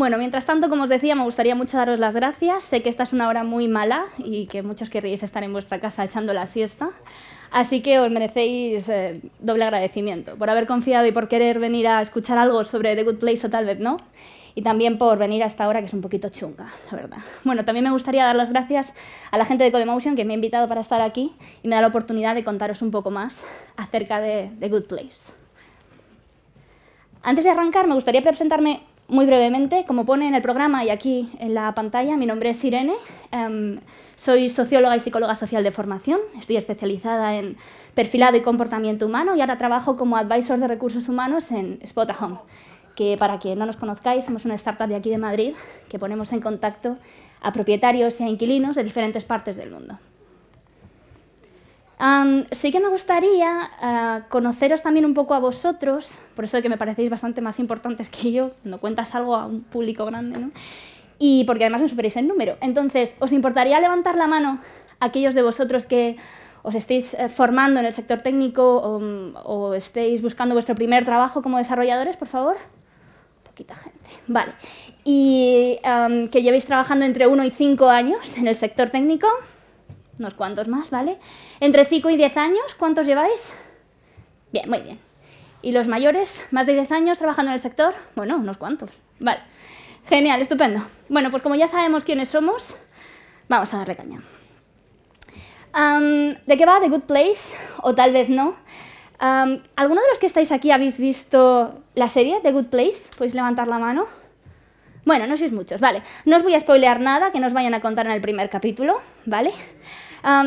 Bueno, mientras tanto, como os decía, me gustaría mucho daros las gracias. Sé que esta es una hora muy mala y que muchos querríais estar en vuestra casa echando la siesta. Así que os merecéis eh, doble agradecimiento por haber confiado y por querer venir a escuchar algo sobre The Good Place o tal vez no. Y también por venir a esta hora que es un poquito chunga, la verdad. Bueno, también me gustaría dar las gracias a la gente de Codemotion que me ha invitado para estar aquí y me da la oportunidad de contaros un poco más acerca de The Good Place. Antes de arrancar, me gustaría presentarme muy brevemente, como pone en el programa y aquí en la pantalla, mi nombre es Irene, em, soy socióloga y psicóloga social de formación, estoy especializada en perfilado y comportamiento humano y ahora trabajo como advisor de recursos humanos en Spot Home, que para quien no nos conozcáis, somos una startup de aquí de Madrid que ponemos en contacto a propietarios y e a inquilinos de diferentes partes del mundo sí que me gustaría eh, conoceros también un poco a vosotros, por eso que me parecéis bastante más importantes que yo, cuando cuentas algo a un público grande, ¿no? Y porque además me superéis en número. Entonces, ¿os importaría levantar la mano aquellos de vosotros que os estéis eh, formando en el sector técnico o, estéis buscando vuestro primer trabajo como desarrolladores, por favor? Poquita gente. Vale. Y que llevéis trabajando entre uno y cinco años en el sector técnico unos cuantos más, ¿vale? Entre 5 y 10 años, ¿cuántos lleváis? Bien, muy bien. ¿Y los mayores, más de 10 años trabajando en el sector? Bueno, unos cuantos. Vale. Genial, estupendo. Bueno, pues como ya sabemos quiénes somos, vamos a darle caña. ¿De qué va The Good Place? O tal vez no. ¿Alguno de los que estáis aquí habéis visto la serie The Good Place? ¿Podéis levantar la mano? Bueno, no sois muchos, vale. No os voy a spoilear nada que nos vayan a contar en el primer capítulo, ¿vale?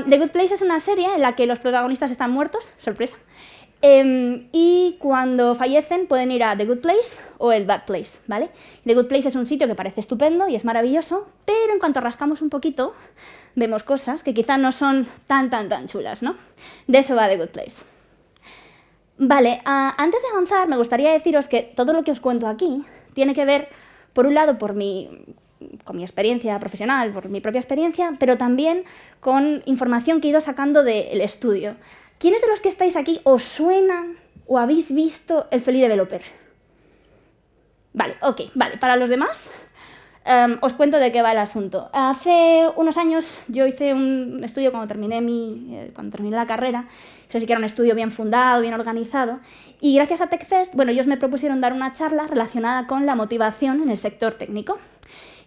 The Good Place es una serie en la que los protagonistas están muertos, sorpresa, em, y cuando fallecen pueden ir a The Good Place o el Bad Place, ¿vale? The Good Place es un sitio que parece estupendo y es maravilloso, pero en cuanto rascamos un poquito vemos cosas que quizá no son tan, tan, tan chulas, ¿no? De eso va The Good Place. Vale, antes de avanzar me gustaría deciros que todo lo que os cuento aquí tiene que ver, por un lado, por mi con mi experiencia profesional, por mi propia experiencia, pero también con información que he ido sacando del estudio. ¿Quiénes de los que estáis aquí os suena o habéis visto el feliz Developer? Vale, ok, vale. Para los demás, em, os cuento de qué va el asunto. Hace unos años yo hice un estudio cuando terminé, mi, eh, cuando terminé la carrera. Eso sí que era un estudio bien fundado, bien organizado. Y gracias a TechFest, bueno, ellos me propusieron dar una charla relacionada con la motivación en el sector técnico.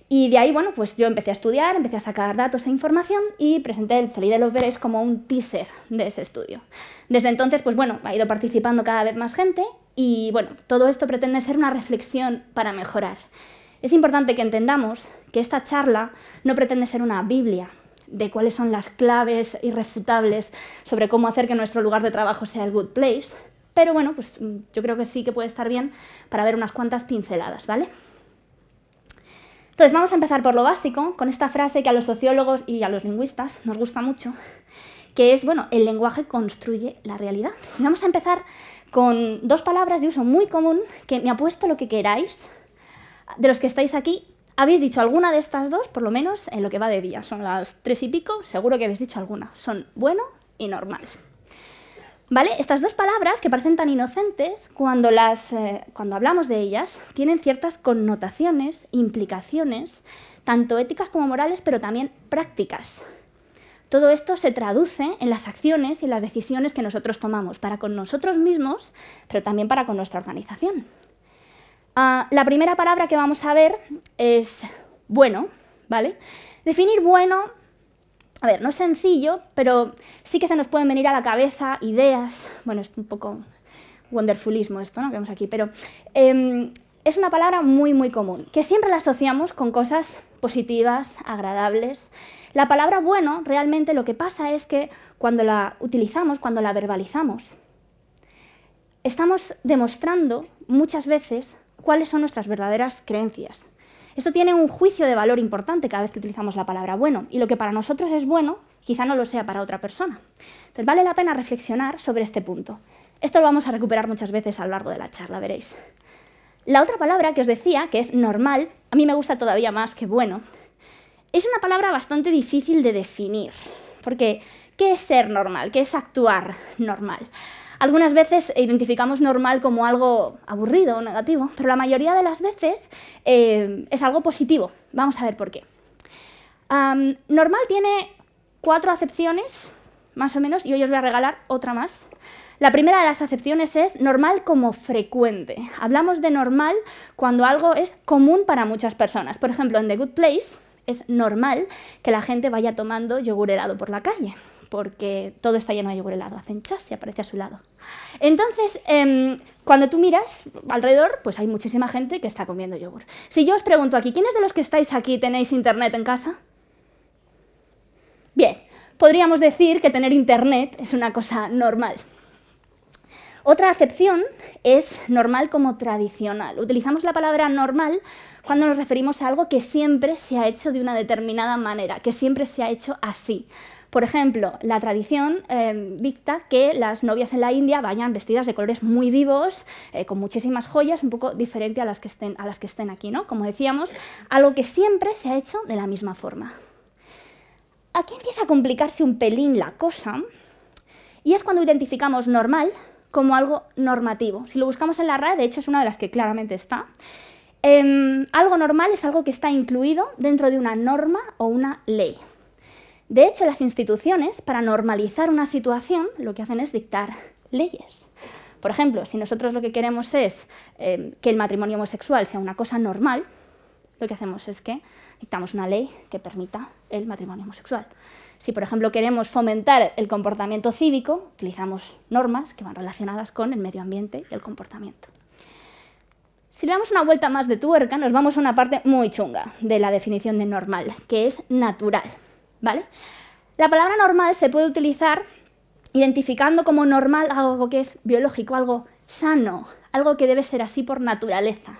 Y de ahí, bueno, pues yo empecé a estudiar, empecé a sacar datos e información y presenté el Feliz de los Veres como un teaser de ese estudio. Desde entonces, pues bueno, ha ido participando cada vez más gente y bueno, todo esto pretende ser una reflexión para mejorar. Es importante que entendamos que esta charla no pretende ser una Biblia de cuáles son las claves irrefutables sobre cómo hacer que nuestro lugar de trabajo sea el good place, pero bueno, pues yo creo que sí que puede estar bien para ver unas cuantas pinceladas, ¿vale? Entonces, vamos a empezar por lo básico, con esta frase que a los sociólogos y a los lingüistas nos gusta mucho, que es, bueno, el lenguaje construye la realidad. vamos a empezar con dos palabras de uso muy común, que me apuesto lo que queráis, de los que estáis aquí, habéis dicho alguna de estas dos, por lo menos en lo que va de día. Son las tres y pico, seguro que habéis dicho alguna. Son bueno y normales. ¿Vale? Estas dos palabras, que parecen tan inocentes, cuando, las, eh, cuando hablamos de ellas, tienen ciertas connotaciones, implicaciones, tanto éticas como morales, pero también prácticas. Todo esto se traduce en las acciones y en las decisiones que nosotros tomamos, para con nosotros mismos, pero también para con nuestra organización. Ah, la primera palabra que vamos a ver es bueno, ¿vale? Definir bueno a ver, no es sencillo, pero sí que se nos pueden venir a la cabeza ideas, bueno, es un poco wonderfulismo esto ¿no? que vemos aquí, pero em, es una palabra muy, muy común, que siempre la asociamos con cosas positivas, agradables. La palabra bueno, realmente lo que pasa es que cuando la utilizamos, cuando la verbalizamos, estamos demostrando muchas veces cuáles son nuestras verdaderas creencias, esto tiene un juicio de valor importante cada vez que utilizamos la palabra bueno, y lo que para nosotros es bueno, quizá no lo sea para otra persona. Entonces, vale la pena reflexionar sobre este punto. Esto lo vamos a recuperar muchas veces a lo largo de la charla, veréis. La otra palabra que os decía, que es normal, a mí me gusta todavía más que bueno, es una palabra bastante difícil de definir, porque ¿qué es ser normal? ¿Qué es actuar normal? Algunas veces identificamos normal como algo aburrido o negativo, pero la mayoría de las veces eh, es algo positivo. Vamos a ver por qué. normal tiene cuatro acepciones, más o menos, y hoy os voy a regalar otra más. La primera de las acepciones es normal como frecuente. Hablamos de normal cuando algo es común para muchas personas. Por ejemplo, en The Good Place es normal que la gente vaya tomando yogur helado por la calle porque todo está lleno de yogur helado. Hacen chas y aparece a su lado. Entonces, em, cuando tú miras alrededor, pues hay muchísima gente que está comiendo yogur. Si yo os pregunto aquí, ¿quiénes de los que estáis aquí tenéis internet en casa? Bien, podríamos decir que tener internet es una cosa normal. Otra acepción es normal como tradicional. Utilizamos la palabra normal cuando nos referimos a algo que siempre se ha hecho de una determinada manera, que siempre se ha hecho así. Por ejemplo, la tradición em, dicta que las novias en la India vayan vestidas de colores muy vivos, eh, con muchísimas joyas, un poco diferente a las que estén, a las que estén aquí, ¿no? Como decíamos, algo que siempre se ha hecho de la misma forma. Aquí empieza a complicarse un pelín la cosa, y es cuando identificamos normal como algo normativo. Si lo buscamos en la RAE, de hecho es una de las que claramente está, em, algo normal es algo que está incluido dentro de una norma o una ley. De hecho, las instituciones, para normalizar una situación, lo que hacen es dictar leyes. Por ejemplo, si nosotros lo que queremos es eh, que el matrimonio homosexual sea una cosa normal, lo que hacemos es que dictamos una ley que permita el matrimonio homosexual. Si, por ejemplo, queremos fomentar el comportamiento cívico, utilizamos normas que van relacionadas con el medio ambiente y el comportamiento. Si le damos una vuelta más de tuerca, nos vamos a una parte muy chunga de la definición de normal, que es natural. ¿vale? La palabra normal se puede utilizar identificando como normal algo que es biológico, algo sano, algo que debe ser así por naturaleza.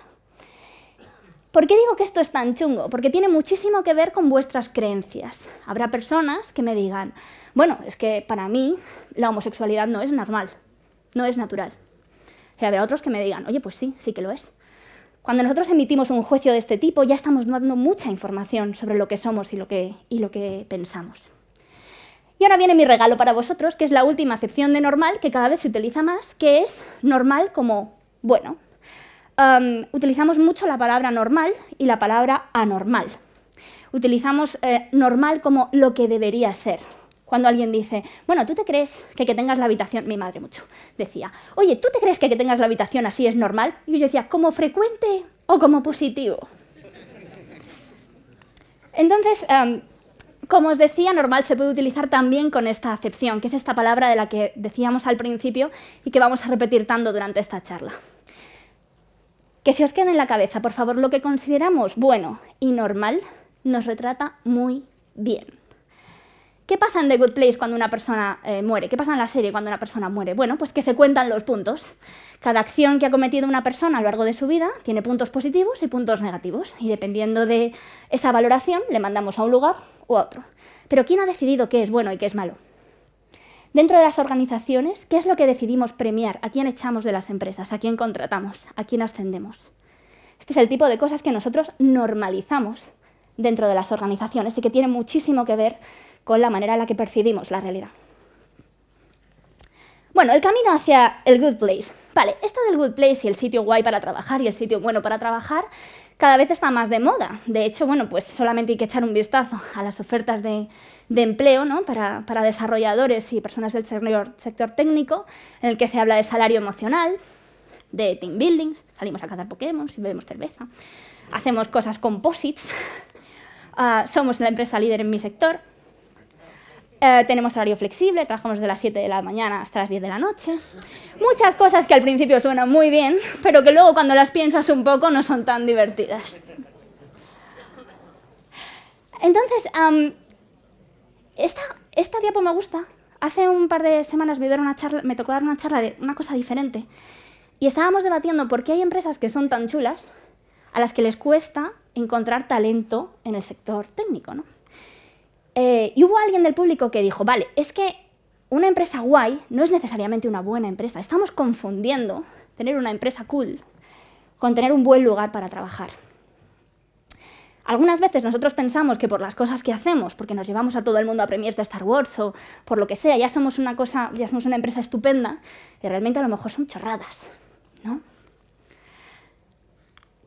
¿Por qué digo que esto es tan chungo? Porque tiene muchísimo que ver con vuestras creencias. Habrá personas que me digan, bueno, es que para mí la homosexualidad no es normal, no es natural. Y habrá otros que me digan, oye, pues sí, sí que lo es. Cuando nosotros emitimos un juicio de este tipo, ya estamos dando mucha información sobre lo que somos y lo que, y lo que pensamos. Y ahora viene mi regalo para vosotros, que es la última acepción de normal, que cada vez se utiliza más, que es normal como bueno. utilizamos mucho la palabra normal y la palabra anormal. Utilizamos eh, normal como lo que debería ser, cuando alguien dice, bueno, ¿tú te crees que que tengas la habitación? Mi madre mucho decía, oye, ¿tú te crees que que tengas la habitación así es normal? Y yo decía, ¿como frecuente o como positivo? Entonces, em, como os decía, normal se puede utilizar también con esta acepción, que es esta palabra de la que decíamos al principio y que vamos a repetir tanto durante esta charla. Que si os quede en la cabeza, por favor, lo que consideramos bueno y normal nos retrata muy bien. ¿Qué pasa en The Good Place cuando una persona eh, muere? ¿Qué pasa en la serie cuando una persona muere? Bueno, pues que se cuentan los puntos. Cada acción que ha cometido una persona a lo largo de su vida tiene puntos positivos y puntos negativos. Y dependiendo de esa valoración, le mandamos a un lugar o a otro. Pero ¿quién ha decidido qué es bueno y qué es malo? Dentro de las organizaciones, ¿qué es lo que decidimos premiar? ¿A quién echamos de las empresas? ¿A quién contratamos? ¿A quién ascendemos? Este es el tipo de cosas que nosotros normalizamos dentro de las organizaciones y que tiene muchísimo que ver con la manera en la que percibimos la realidad. Bueno, el camino hacia el good place. Vale, esto del good place y el sitio guay para trabajar y el sitio bueno para trabajar cada vez está más de moda. De hecho, bueno, pues solamente hay que echar un vistazo a las ofertas de, empleo ¿no? para, desarrolladores y personas del sector, técnico, en el que se habla de salario emocional, de team building, salimos a cazar Pokémon y bebemos cerveza, hacemos cosas composites, ah, somos la empresa líder en mi sector, eh, tenemos horario flexible, trabajamos de las 7 de la mañana hasta las 10 de la noche. Muchas cosas que al principio suenan muy bien, pero que luego cuando las piensas un poco no son tan divertidas. Entonces, esta, esta diapo me gusta. Hace un par de semanas me, una charla, me tocó dar una charla de una cosa diferente y estábamos debatiendo por qué hay empresas que son tan chulas a las que les cuesta encontrar talento en el sector técnico, ¿no? Eh, y hubo alguien del público que dijo, vale, es que una empresa guay no es necesariamente una buena empresa. Estamos confundiendo tener una empresa cool con tener un buen lugar para trabajar. Algunas veces nosotros pensamos que por las cosas que hacemos, porque nos llevamos a todo el mundo a premier de Star Wars o por lo que sea, ya somos una cosa, ya somos una empresa estupenda, que eh, realmente a lo mejor son chorradas, ¿no?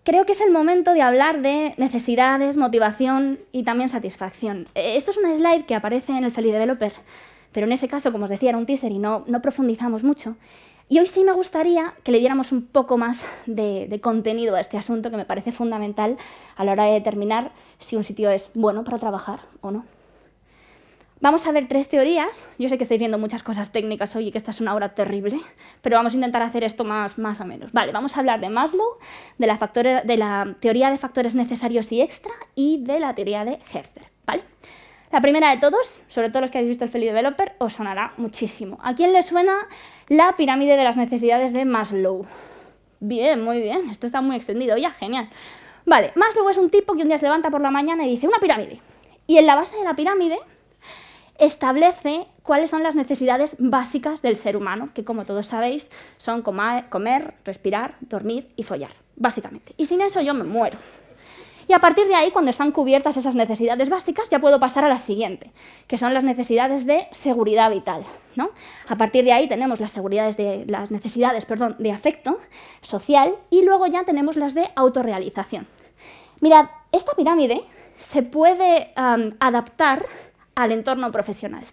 creo que es el momento de hablar de necesidades, motivación y también satisfacción. Eh, esto es una slide que aparece en el Feliz Developer, pero en ese caso, como os decía, era un teaser y no, profundizamos mucho. Y hoy sí me gustaría que le diéramos un poco más de, contenido a este asunto que me parece fundamental a la hora de determinar si un sitio es bueno para trabajar o no. Vamos a ver tres teorías. Yo sé que estoy viendo muchas cosas técnicas hoy y que esta es una hora terrible, pero vamos a intentar hacer esto más, más o menos. Vale, vamos a hablar de Maslow, de la, de la teoría de factores necesarios y extra y de la teoría de Herzer. ¿vale? La primera de todos, sobre todo los que habéis visto el Feliz Developer, os sonará muchísimo. ¿A quién le suena la pirámide de las necesidades de Maslow? Bien, muy bien, esto está muy extendido, ya, genial. Vale, Maslow es un tipo que un día se levanta por la mañana y dice, una pirámide. Y en la base de la pirámide establece cuáles son las necesidades básicas del ser humano, que como todos sabéis son comer, respirar, dormir y follar, básicamente. Y sin eso yo me muero. Y a partir de ahí, cuando están cubiertas esas necesidades básicas, ya puedo pasar a la siguiente, que son las necesidades de seguridad vital. ¿no? A partir de ahí tenemos las, seguridades de, las necesidades perdón, de afecto social y luego ya tenemos las de autorrealización. Mirad, esta pirámide se puede adaptar al entorno profesional.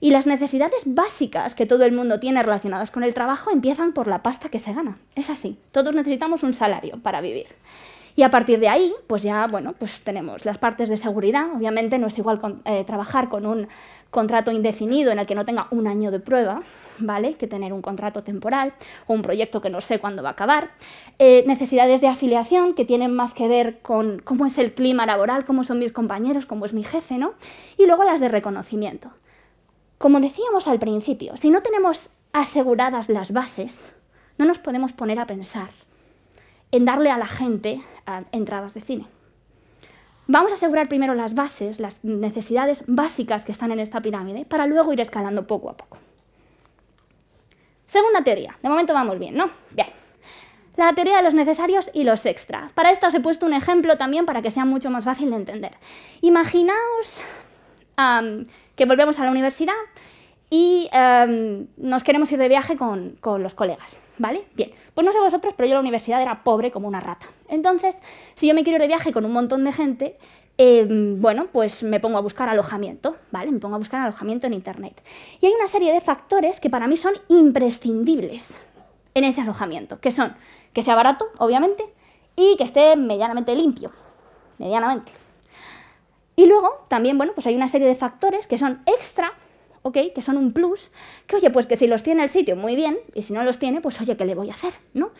Y las necesidades básicas que todo el mundo tiene relacionadas con el trabajo empiezan por la pasta que se gana. Es así, todos necesitamos un salario para vivir. Y a partir de ahí, pues ya, bueno, pues tenemos las partes de seguridad. Obviamente no es igual eh, trabajar con un contrato indefinido en el que no tenga un año de prueba, ¿vale? Que tener un contrato temporal o un proyecto que no sé cuándo va a acabar. Eh, necesidades de afiliación que tienen más que ver con cómo es el clima laboral, cómo son mis compañeros, cómo es mi jefe, ¿no? Y luego las de reconocimiento. Como decíamos al principio, si no tenemos aseguradas las bases, no nos podemos poner a pensar en darle a la gente entradas de cine. Vamos a asegurar primero las bases, las necesidades básicas que están en esta pirámide, para luego ir escalando poco a poco. Segunda teoría. De momento vamos bien, ¿no? Bien. La teoría de los necesarios y los extra. Para esto os he puesto un ejemplo también para que sea mucho más fácil de entender. Imaginaos que volvemos a la universidad y em, nos queremos ir de viaje con los colegas. ¿vale? Bien, pues no sé vosotros, pero yo la universidad era pobre como una rata. Entonces, si yo me quiero de viaje con un montón de gente, em, bueno, pues me pongo a buscar alojamiento, ¿vale? Me pongo a buscar alojamiento en Internet. Y hay una serie de factores que para mí son imprescindibles en ese alojamiento, que son que sea barato, obviamente, y que esté medianamente limpio, medianamente. Y luego también, bueno, pues hay una serie de factores que son extra que son un plus, que oye, pues que si los tiene el sitio, muy bien, y si no los tiene, pues oye, ¿qué le voy a hacer? ¿no?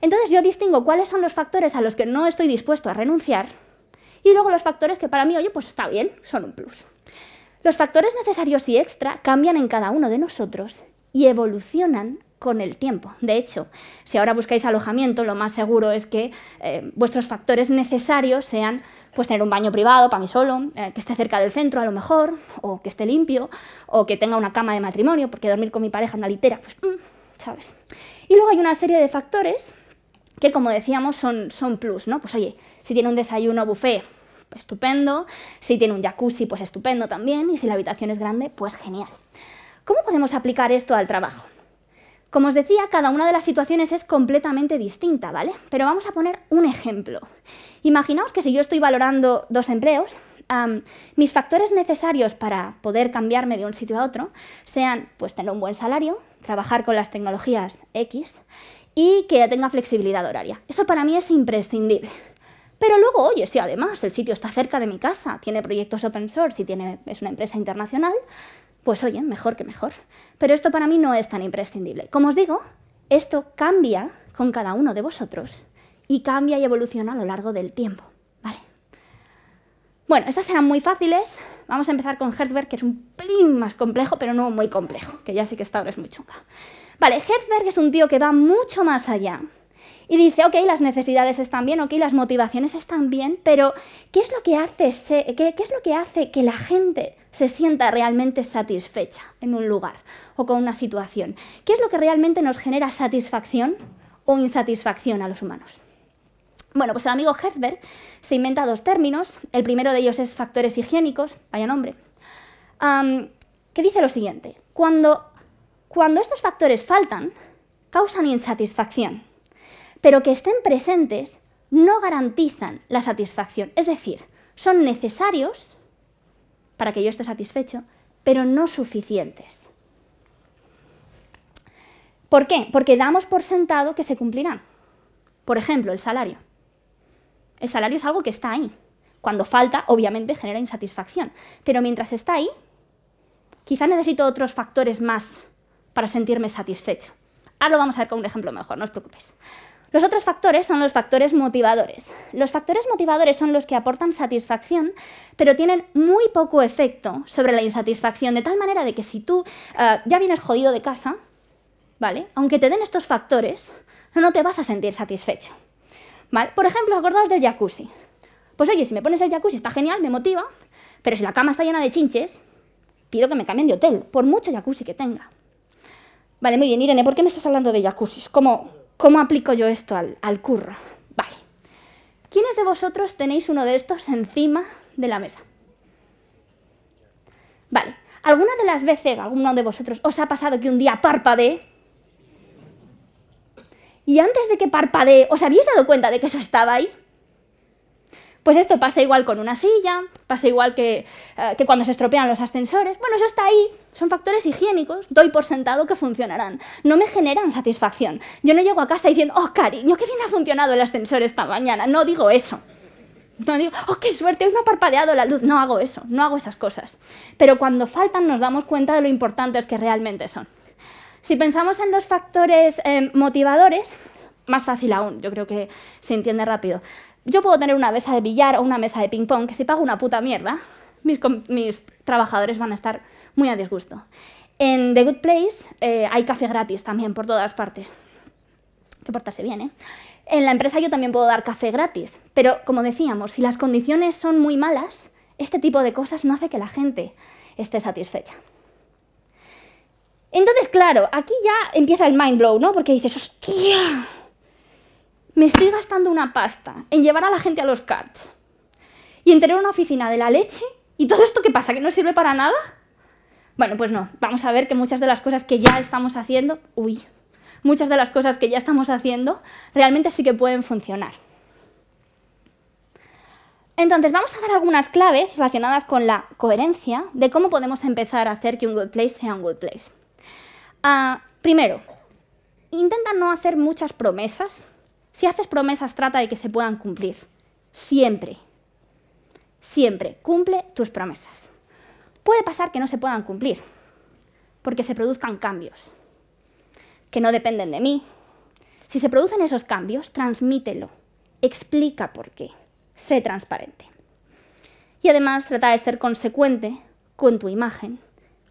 Entonces yo distingo cuáles son los factores a los que no estoy dispuesto a renunciar y luego los factores que para mí, oye, pues está bien, son un plus. Los factores necesarios y extra cambian en cada uno de nosotros y evolucionan con el tiempo. De hecho, si ahora buscáis alojamiento, lo más seguro es que eh, vuestros factores necesarios sean pues tener un baño privado para mí solo, eh, que esté cerca del centro a lo mejor, o que esté limpio, o que tenga una cama de matrimonio, porque dormir con mi pareja en una litera, pues, mm, ¿sabes? Y luego hay una serie de factores que, como decíamos, son, son plus, ¿no? Pues oye, si tiene un desayuno buffet, pues, estupendo, si tiene un jacuzzi, pues estupendo también, y si la habitación es grande, pues genial. ¿Cómo podemos aplicar esto al trabajo? Como os decía, cada una de las situaciones es completamente distinta, ¿vale? Pero vamos a poner un ejemplo. Imaginaos que si yo estoy valorando dos empleos, mis factores necesarios para poder cambiarme de un sitio a otro sean, pues, tener un buen salario, trabajar con las tecnologías X y que tenga flexibilidad horaria. Eso para mí es imprescindible. Pero luego, oye, si además el sitio está cerca de mi casa, tiene proyectos open source y tiene, es una empresa internacional, pues oye, mejor que mejor. Pero esto para mí no es tan imprescindible. Como os digo, esto cambia con cada uno de vosotros y cambia y evoluciona a lo largo del tiempo. ¿vale? Bueno, estas serán muy fáciles. Vamos a empezar con Herzberg, que es un pelín más complejo, pero no muy complejo, que ya sé que esta hora es muy chunga. Vale, Herzberg es un tío que va mucho más allá y dice, ok, las necesidades están bien, ok, las motivaciones están bien, pero ¿qué es lo que hace, que, la gente se sienta realmente satisfecha en un lugar o con una situación? ¿Qué es lo que realmente nos genera satisfacción o insatisfacción a los humanos? Bueno, pues el amigo Herzberg se inventa dos términos. El primero de ellos es factores higiénicos, vaya nombre, que dice lo siguiente. cuando estos factores faltan, causan insatisfacción pero que estén presentes no garantizan la satisfacción. Es decir, son necesarios para que yo esté satisfecho, pero no suficientes. ¿Por qué? Porque damos por sentado que se cumplirán. Por ejemplo, el salario. El salario es algo que está ahí. Cuando falta, obviamente genera insatisfacción. Pero mientras está ahí, quizá necesito otros factores más para sentirme satisfecho. Ahora lo vamos a ver con un ejemplo mejor, no os preocupéis. Los otros factores son los factores motivadores. Los factores motivadores son los que aportan satisfacción, pero tienen muy poco efecto sobre la insatisfacción, de tal manera de que si tú eh, ya vienes jodido de casa, ¿vale? Aunque te den estos factores, no te vas a sentir satisfecho. Por ejemplo, acordaos del jacuzzi. Pues oye, si me pones el jacuzzi está genial, me motiva, pero si la cama está llena de chinches, pido que me cambien de hotel, por mucho jacuzzi que tenga. Vale, muy bien, Irene, ¿por qué me estás hablando de jacuzzi? Como ¿Cómo aplico yo esto al, al curro? Vale. ¿Quiénes de vosotros tenéis uno de estos encima de la mesa? Vale. ¿Alguna de las veces, alguno de vosotros, os ha pasado que un día parpadee? Y antes de que parpadee, ¿os habéis dado cuenta de que eso estaba ahí? Pues esto pasa igual con una silla, pasa igual eh, que, cuando se estropean los ascensores. Bueno, eso está ahí, son factores higiénicos, doy por sentado que funcionarán. No me generan satisfacción. Yo no llego a casa diciendo, oh cariño, qué bien ha funcionado el ascensor esta mañana. No digo eso. No digo, oh, qué suerte, hoy no ha parpadeado la luz. No hago eso, no hago esas cosas. Pero cuando faltan nos damos cuenta de lo importantes que realmente son. Si pensamos en los factores eh, motivadores, más fácil aún, yo creo que se entiende rápido. Yo puedo tener una mesa de billar o una mesa de ping-pong que si pago una puta mierda, mis, trabajadores van a estar muy a disgusto. En The Good Place eh, hay café gratis también por todas partes. Que portarse bien, ¿eh? En la empresa yo también puedo dar café gratis, pero como decíamos, si las condiciones son muy malas, este tipo de cosas no hace que la gente esté satisfecha. Entonces, claro, aquí ya empieza el mind blow, ¿no? Porque dices, hostia, me estoy gastando una pasta en llevar a la gente a los carts y en tener una oficina de la leche y todo esto qué pasa, que no sirve para nada. Bueno, pues no, vamos a ver que muchas de las cosas que ya estamos haciendo, uy, muchas de las cosas que ya estamos haciendo realmente sí que pueden funcionar. Entonces, vamos a dar algunas claves relacionadas con la coherencia de cómo podemos empezar a hacer que un good place sea un good place. Ah, primero, intenta no hacer muchas promesas si haces promesas, trata de que se puedan cumplir. Siempre. Siempre cumple tus promesas. Puede pasar que no se puedan cumplir, porque se produzcan cambios que no dependen de mí. Si se producen esos cambios, transmítelo, explica por qué, sé transparente. Y además trata de ser consecuente con tu imagen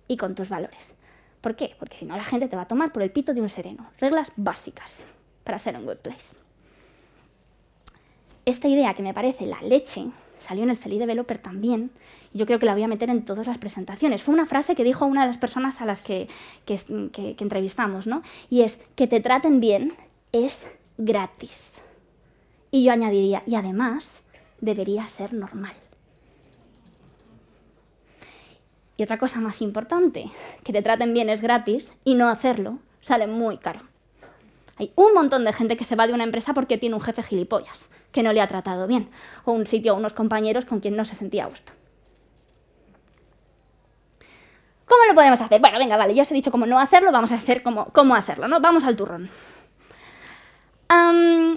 y con tus valores. ¿Por qué? Porque si no la gente te va a tomar por el pito de un sereno. Reglas básicas para ser un good place. Esta idea, que me parece la leche, salió en el Feliz Developer también, y yo creo que la voy a meter en todas las presentaciones. Fue una frase que dijo una de las personas a las que, entrevistamos, ¿no? Y es, que te traten bien es gratis. Y yo añadiría, y además debería ser normal. Y otra cosa más importante, que te traten bien es gratis y no hacerlo sale muy caro. Hay un montón de gente que se va de una empresa porque tiene un jefe gilipollas, que no le ha tratado bien, o un sitio o unos compañeros con quien no se sentía a gusto. ¿Cómo lo podemos hacer? Bueno, venga, vale, ya os he dicho cómo no hacerlo, vamos a hacer cómo, cómo hacerlo, ¿no? Vamos al turrón.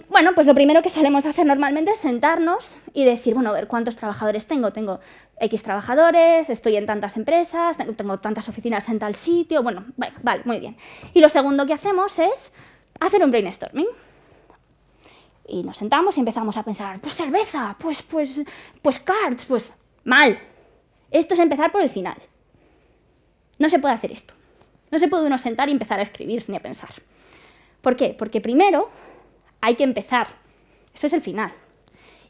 bueno, pues lo primero que solemos hacer normalmente es sentarnos y decir, bueno, a ver cuántos trabajadores tengo. Tengo X trabajadores, estoy en tantas empresas, tengo, tantas oficinas en tal sitio. Bueno, bueno, vale, muy bien. Y lo segundo que hacemos es hacer un brainstorming. Y nos sentamos y empezamos a pensar, pues cerveza, pues, pues, pues cards, pues mal. Esto es empezar por el final. No se puede hacer esto. No se puede uno sentar y empezar a escribir ni a pensar. ¿Por qué? Porque primero hay que empezar. Eso es el final.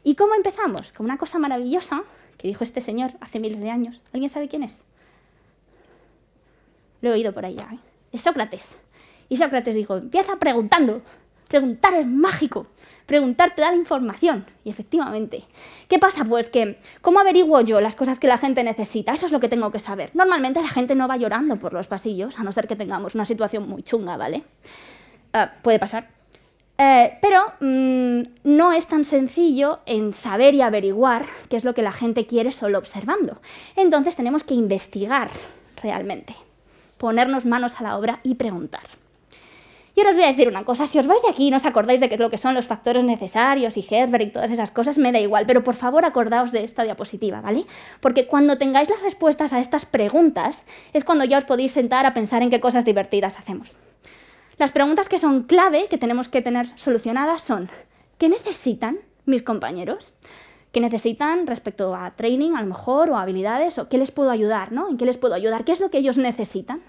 ¿Y cómo empezamos? Con una cosa maravillosa que dijo este señor hace miles de años. ¿Alguien sabe quién es? Lo he oído por allá. Es ¿eh? Sócrates. Y Sócrates dijo, empieza preguntando. Preguntar es mágico. Preguntar te da la información. Y efectivamente. ¿Qué pasa? Pues que, ¿cómo averiguo yo las cosas que la gente necesita? Eso es lo que tengo que saber. Normalmente la gente no va llorando por los pasillos, a no ser que tengamos una situación muy chunga, ¿vale? Ah, puede pasar. Eh, pero mm, no es tan sencillo en saber y averiguar qué es lo que la gente quiere solo observando. Entonces tenemos que investigar realmente, ponernos manos a la obra y preguntar. Y ahora os voy a decir una cosa, si os vais de aquí y no os acordáis de qué es lo que son los factores necesarios y Herbert y todas esas cosas, me da igual, pero por favor acordaos de esta diapositiva, ¿vale? Porque cuando tengáis las respuestas a estas preguntas es cuando ya os podéis sentar a pensar en qué cosas divertidas hacemos. Las preguntas que son clave, que tenemos que tener solucionadas, son ¿qué necesitan mis compañeros? ¿Qué necesitan respecto a training, a lo mejor, o habilidades? ¿O qué les puedo ayudar, no? ¿En qué les puedo ayudar? ¿Qué es lo que ellos necesitan?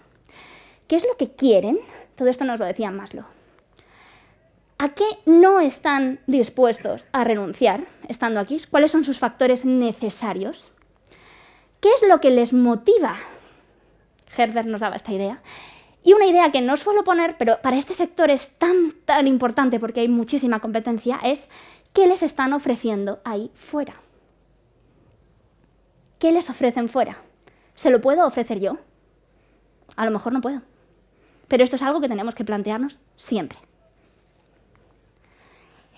¿Qué es lo que quieren? Todo esto nos lo decía Maslow. ¿A qué no están dispuestos a renunciar estando aquí? ¿Cuáles son sus factores necesarios? ¿Qué es lo que les motiva? Herbert nos daba esta idea. Y una idea que no suelo poner, pero para este sector es tan, tan importante porque hay muchísima competencia, es qué les están ofreciendo ahí fuera. ¿Qué les ofrecen fuera? ¿Se lo puedo ofrecer yo? A lo mejor no puedo. Pero esto es algo que tenemos que plantearnos siempre.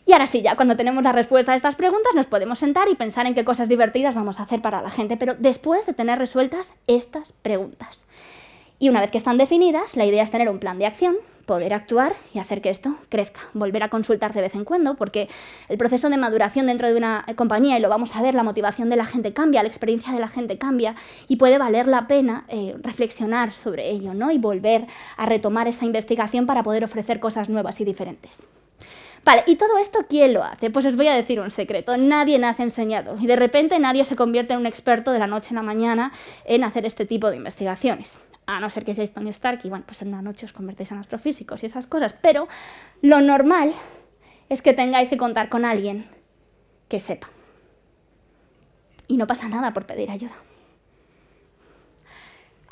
Y ahora sí, ya cuando tenemos la respuesta a estas preguntas nos podemos sentar y pensar en qué cosas divertidas vamos a hacer para la gente, pero después de tener resueltas estas preguntas. Y una vez que están definidas, la idea es tener un plan de acción poder actuar y hacer que esto crezca. Volver a consultar de vez en cuando, porque el proceso de maduración dentro de una eh, compañía, y lo vamos a ver, la motivación de la gente cambia, la experiencia de la gente cambia, y puede valer la pena eh, reflexionar sobre ello, ¿no? Y volver a retomar esa investigación para poder ofrecer cosas nuevas y diferentes. Vale, ¿y todo esto quién lo hace? Pues os voy a decir un secreto, nadie nace enseñado y de repente nadie se convierte en un experto de la noche a la mañana en hacer este tipo de investigaciones a no ser que seáis Tony Stark y bueno, pues en una noche os convertéis en astrofísicos y esas cosas, pero lo normal es que tengáis que contar con alguien que sepa. Y no pasa nada por pedir ayuda.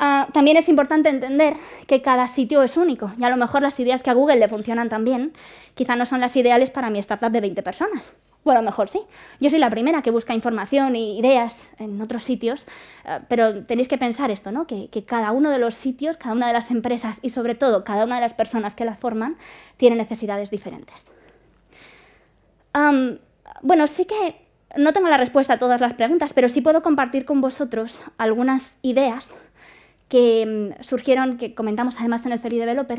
Ah, también es importante entender que cada sitio es único y a lo mejor las ideas que a Google le funcionan también quizá no son las ideales para mi startup de 20 personas. Bueno, a lo mejor sí. Yo soy la primera que busca información e ideas en otros sitios, eh, pero tenéis que pensar esto, ¿no? Que, cada uno de los sitios, cada una de las empresas y sobre todo cada una de las personas que la forman tiene necesidades diferentes. bueno, sí que no tengo la respuesta a todas las preguntas, pero sí puedo compartir con vosotros algunas ideas que mm, surgieron, que comentamos además en el Feli Developer,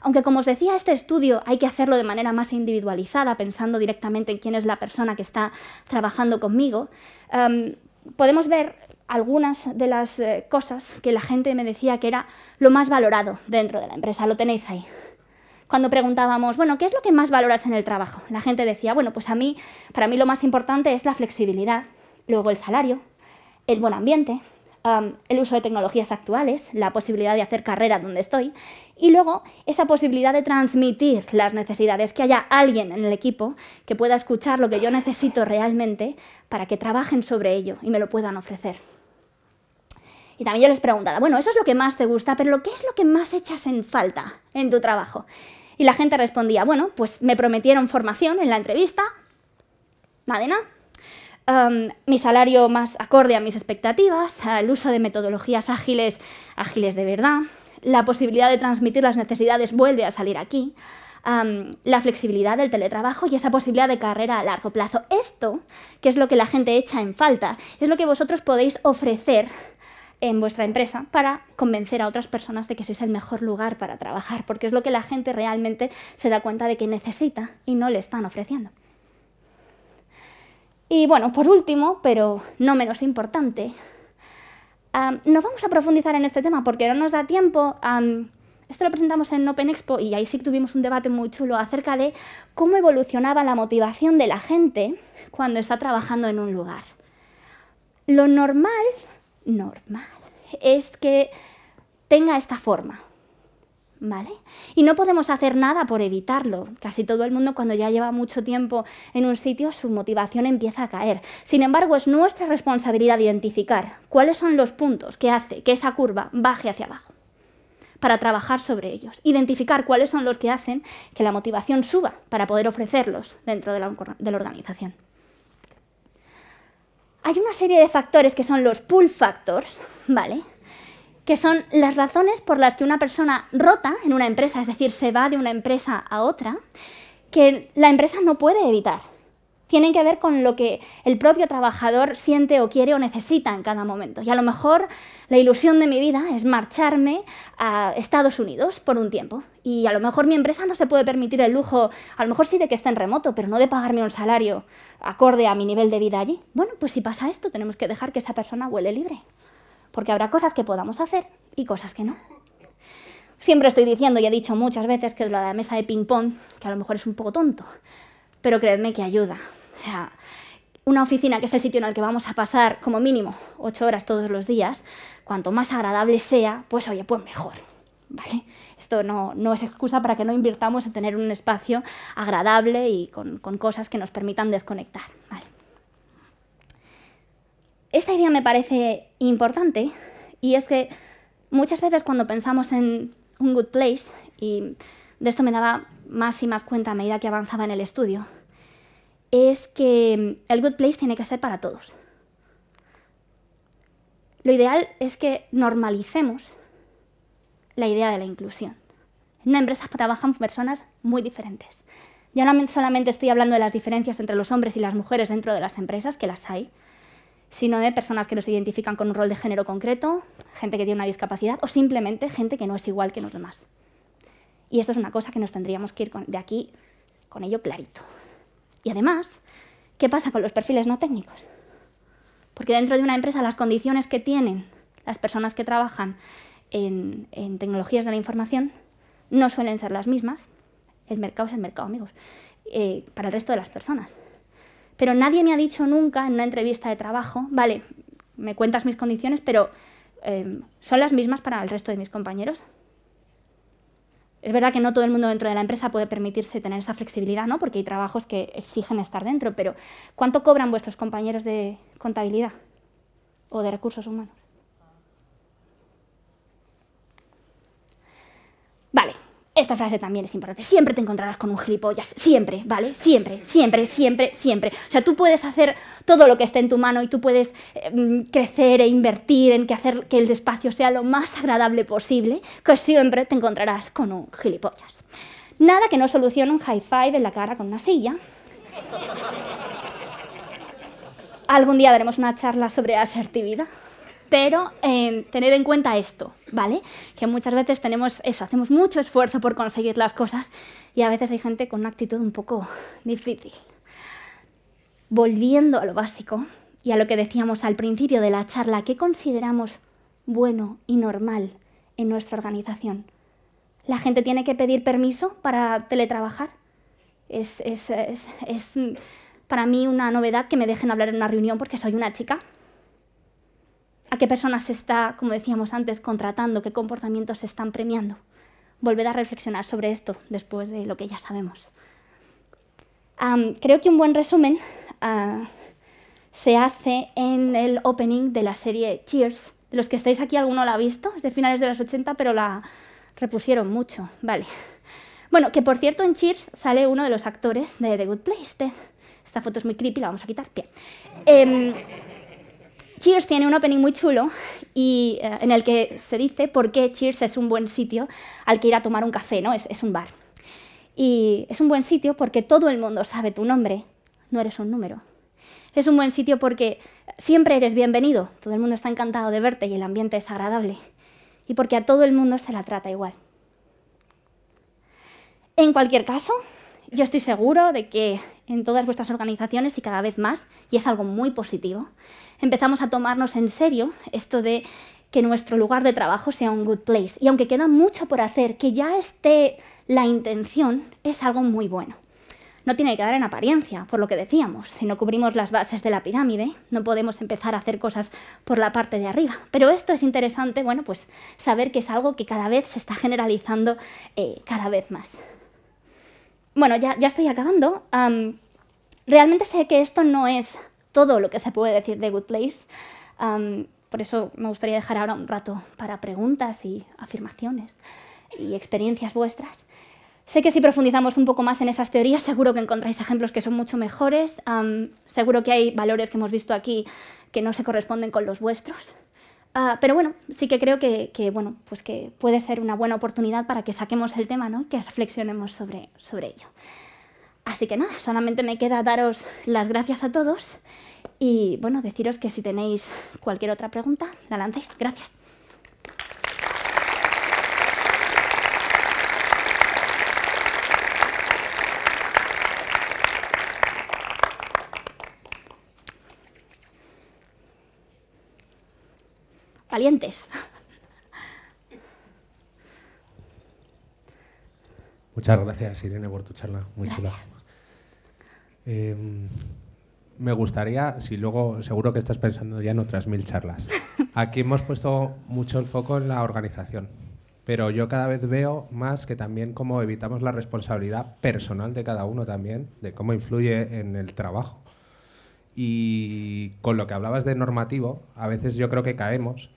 aunque como os decía, este estudio hay que hacerlo de manera más individualizada, pensando directamente en quién es la persona que está trabajando conmigo, podemos ver algunas de las eh, cosas que la gente me decía que era lo más valorado dentro de la empresa, lo tenéis ahí. Cuando preguntábamos, bueno, ¿qué es lo que más valoras en el trabajo? La gente decía, bueno, pues a mí, para mí lo más importante es la flexibilidad, luego el salario, el buen ambiente, el uso de tecnologías actuales, la posibilidad de hacer carrera donde estoy y luego esa posibilidad de transmitir las necesidades, que haya alguien en el equipo que pueda escuchar lo que yo necesito realmente para que trabajen sobre ello y me lo puedan ofrecer. Y también yo les preguntaba, bueno, eso es lo que más te gusta, pero ¿qué es lo que más echas en falta en tu trabajo? Y la gente respondía, bueno, pues me prometieron formación en la entrevista, nada nada mi salario más acorde a mis expectativas, el uso de metodologías ágiles, ágiles de verdad, la posibilidad de transmitir las necesidades vuelve a salir aquí, la flexibilidad del teletrabajo y esa posibilidad de carrera a largo plazo. Esto, que es lo que la gente echa en falta, es lo que vosotros podéis ofrecer en vuestra empresa para convencer a otras personas de que sois el mejor lugar para trabajar, porque es lo que la gente realmente se da cuenta de que necesita y no le están ofreciendo. Y bueno, por último, pero no menos importante, nos vamos a profundizar en este tema porque no nos da tiempo. esto lo presentamos en Open Expo y ahí sí tuvimos un debate muy chulo acerca de cómo evolucionaba la motivación de la gente cuando está trabajando en un lugar. Lo normal, normal, es que tenga esta forma, ¿vale? Y no podemos hacer nada por evitarlo. Casi todo el mundo cuando ya lleva mucho tiempo en un sitio, su motivación empieza a caer. Sin embargo, es nuestra responsabilidad identificar cuáles son los puntos que hace que esa curva baje hacia abajo para trabajar sobre ellos, identificar cuáles son los que hacen que la motivación suba para poder ofrecerlos dentro de la, de la organización. Hay una serie de factores que son los pull factors, ¿vale? que son las razones por las que una persona rota en una empresa, es decir, se va de una empresa a otra, que la empresa no puede evitar. Tienen que ver con lo que el propio trabajador siente o quiere o necesita en cada momento. Y a lo mejor la ilusión de mi vida es marcharme a Estados Unidos por un tiempo. Y a lo mejor mi empresa no se puede permitir el lujo, a lo mejor sí de que esté en remoto, pero no de pagarme un salario acorde a mi nivel de vida allí. Bueno, pues si pasa esto, tenemos que dejar que esa persona huele libre porque habrá cosas que podamos hacer y cosas que no. Siempre estoy diciendo y he dicho muchas veces que lo de la mesa de ping-pong, que a lo mejor es un poco tonto, pero creedme que ayuda. O sea, una oficina que es el sitio en el que vamos a pasar como mínimo ocho horas todos los días, cuanto más agradable sea, pues oye, pues mejor. ¿Vale? Esto no, es excusa para que no invirtamos en tener un espacio agradable y con, con cosas que nos permitan desconectar. ¿vale? Esta idea me parece importante y es que muchas veces cuando pensamos en un good place, y de esto me daba más y más cuenta a medida que avanzaba en el estudio, es que el good place tiene que ser para todos. Lo ideal es que normalicemos la idea de la inclusión. En una empresa trabajan personas muy diferentes. Ya no solamente estoy hablando de las diferencias entre los hombres y las mujeres dentro de las empresas, que las hay, sino de personas que nos identifican con un rol de género concreto, gente que tiene una discapacidad o simplemente gente que no es igual que los demás. Y esto es una cosa que nos tendríamos que ir de aquí con ello clarito. Y además, ¿qué pasa con los perfiles no técnicos? Porque dentro de una empresa las condiciones que tienen las personas que trabajan en, tecnologías de la información no suelen ser las mismas. El mercado es el mercado, amigos, eh, para el resto de las personas pero nadie me ha dicho nunca en una entrevista de trabajo, vale, me cuentas mis condiciones, pero em, ¿son las mismas para el resto de mis compañeros? Es verdad que no todo el mundo dentro de la empresa puede permitirse tener esa flexibilidad, ¿no? Porque hay trabajos que exigen estar dentro, pero ¿cuánto cobran vuestros compañeros de contabilidad o de recursos humanos? Esta frase también es importante. Siempre te encontrarás con un gilipollas. Siempre, ¿vale? Siempre, siempre, siempre, siempre. O sea, tú puedes hacer todo lo que esté en tu mano y tú puedes eh, mm, crecer e invertir en que hacer que el espacio sea lo más agradable posible, pues siempre te encontrarás con un gilipollas. Nada que no solucione un high five en la cara con una silla. Algún día daremos una charla sobre asertividad pero eh, tened tener en cuenta esto, ¿vale? Que muchas veces tenemos eso, hacemos mucho esfuerzo por conseguir las cosas y a veces hay gente con una actitud un poco difícil. Volviendo a lo básico y a lo que decíamos al principio de la charla, ¿qué consideramos bueno y normal en nuestra organización? ¿La gente tiene que pedir permiso para teletrabajar? es para mí una novedad que me dejen hablar en una reunión porque soy una chica a qué personas se está, como decíamos antes, contratando, qué comportamientos se están premiando. Volver a reflexionar sobre esto después de lo que ya sabemos. creo que un buen resumen ah, se hace en el opening de la serie Cheers. los que estáis aquí, alguno la ha visto, es de finales de los 80, pero la repusieron mucho. Vale. Bueno, que por cierto en Cheers sale uno de los actores de The Good Place. Esta foto es muy creepy, la vamos a quitar. Bien. Em, Cheers tiene un opening muy chulo y, eh, en el que se dice por qué Cheers es un buen sitio al que ir a tomar un café, ¿no? es un bar. Y es un buen sitio porque todo el mundo sabe tu nombre, no eres un número. Es un buen sitio porque siempre eres bienvenido, todo el mundo está encantado de verte y el ambiente es agradable. Y porque a todo el mundo se la trata igual. En cualquier caso, yo estoy seguro de que en todas vuestras organizaciones y cada vez más, y es algo muy positivo, empezamos a tomarnos en serio esto de que nuestro lugar de trabajo sea un good place. Y aunque queda mucho por hacer, que ya esté la intención, es algo muy bueno. No tiene que quedar en apariencia, por lo que decíamos. Si no cubrimos las bases de la pirámide, no podemos empezar a hacer cosas por la parte de arriba. Pero esto es interesante, bueno, pues saber que es algo que cada vez se está generalizando eh, cada vez más bueno, ya, ya estoy acabando. realmente sé que esto no es todo lo que se puede decir de Good Place. por eso me gustaría dejar ahora un rato para preguntas y afirmaciones y experiencias vuestras. Sé que si profundizamos un poco más en esas teorías, seguro que encontráis ejemplos que son mucho mejores. seguro que hay valores que hemos visto aquí que no se corresponden con los vuestros. Ah, pero bueno, sí que creo que, bueno, pues que puede ser una buena oportunidad para que saquemos el tema, ¿no? que reflexionemos sobre, sobre ello. Así que nada, solamente me queda daros las gracias a todos y bueno, deciros que si tenéis cualquier otra pregunta, la lanzáis. Gracias. calientes. Muchas gracias, Irene, por tu charla. Muy chula. Em, me gustaría, si luego seguro que estás pensando ya en otras mil charlas. Aquí hemos puesto mucho el foco en la organización, pero yo cada vez veo más que también cómo evitamos la responsabilidad personal de cada uno también, de cómo influye en el trabajo. Y con lo que hablabas de normativo, a veces yo creo que caemos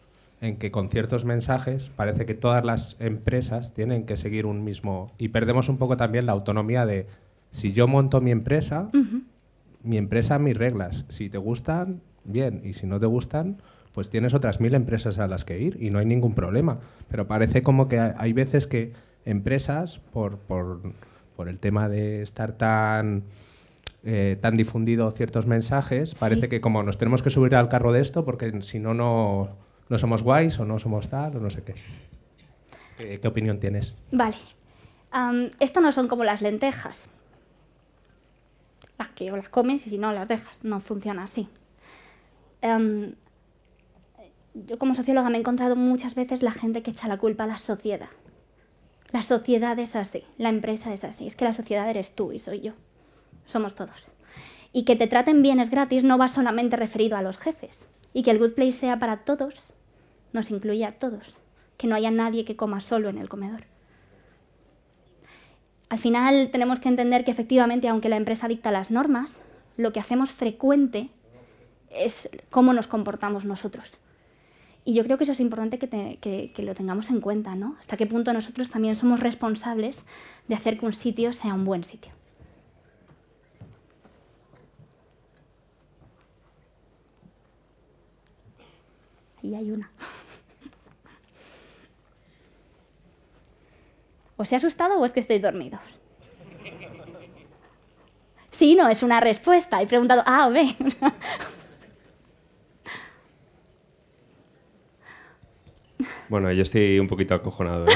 en que con ciertos mensajes parece que todas las empresas tienen que seguir un mismo... Y perdemos un poco también la autonomía de, si yo monto mi empresa, mi empresa, mis reglas. Si te gustan, bien. Y si no te gustan, pues tienes otras mil empresas a las que ir y no hay ningún problema. Pero parece como que hay veces que empresas, por, el tema de estar tan... Eh, tan difundido ciertos mensajes, parece que como nos tenemos que subir al carro de esto, porque si no, no, no somos guays o no somos tal o no sé qué. Eh, ¿Qué, opinión tienes? Vale. esto no son como las lentejas. Las que o las comes y si no las dejas. No funciona así. yo como socióloga me he encontrado muchas veces la gente que echa la culpa a la sociedad. La sociedad es así, la empresa es así, es que la sociedad eres tú y soy yo. Somos todos. Y que te traten bien es gratis no va solamente referido a los jefes. Y que el good place sea para todos nos incluye a todos, que no haya nadie que coma solo en el comedor. Al final tenemos que entender que efectivamente, aunque la empresa dicta las normas, lo que hacemos frecuente es cómo nos comportamos nosotros. Y yo creo que eso es importante que, lo tengamos en cuenta, ¿no? Hasta qué punto nosotros también somos responsables de hacer que un sitio sea un buen sitio. Ahí hay una. ¿Os he asustado o es que estáis dormidos? Sí, no, es una respuesta. He preguntado A o Bueno, yo estoy un poquito acojonado. ¿eh?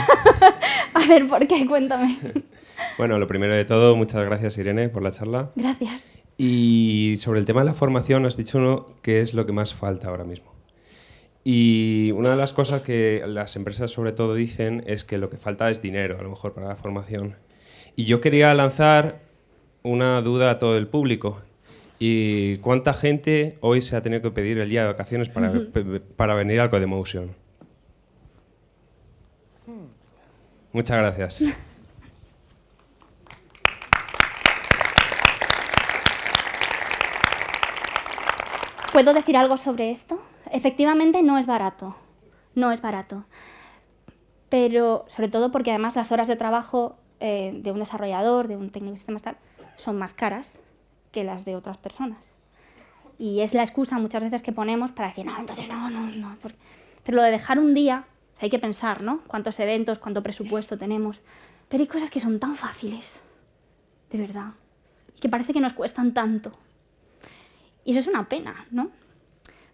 A ver, ¿por qué? Cuéntame. bueno, lo primero de todo, muchas gracias Irene por la charla. Gracias. Y sobre el tema de la formación, has dicho uno que es lo que más falta ahora mismo. Y una de las cosas que las empresas sobre todo dicen es que lo que falta es dinero, a lo mejor, para la formación. Y yo quería lanzar una duda a todo el público. ¿Y cuánta gente hoy se ha tenido que pedir el día de vacaciones para, para venir al Codemotion? Muchas gracias. ¿Puedo decir algo sobre esto? efectivamente no es barato, no es barato. Pero sobre todo porque además las horas de trabajo eh, de un desarrollador, de un técnico de tal, son más caras que las de otras personas. Y es la excusa muchas veces que ponemos para decir, no, entonces no, no, no. Pero lo de dejar un día, hay que pensar, ¿no? Cuántos eventos, cuánto presupuesto tenemos. Pero hay cosas que son tan fáciles, de verdad, y que parece que nos cuestan tanto. Y eso es una pena, ¿no?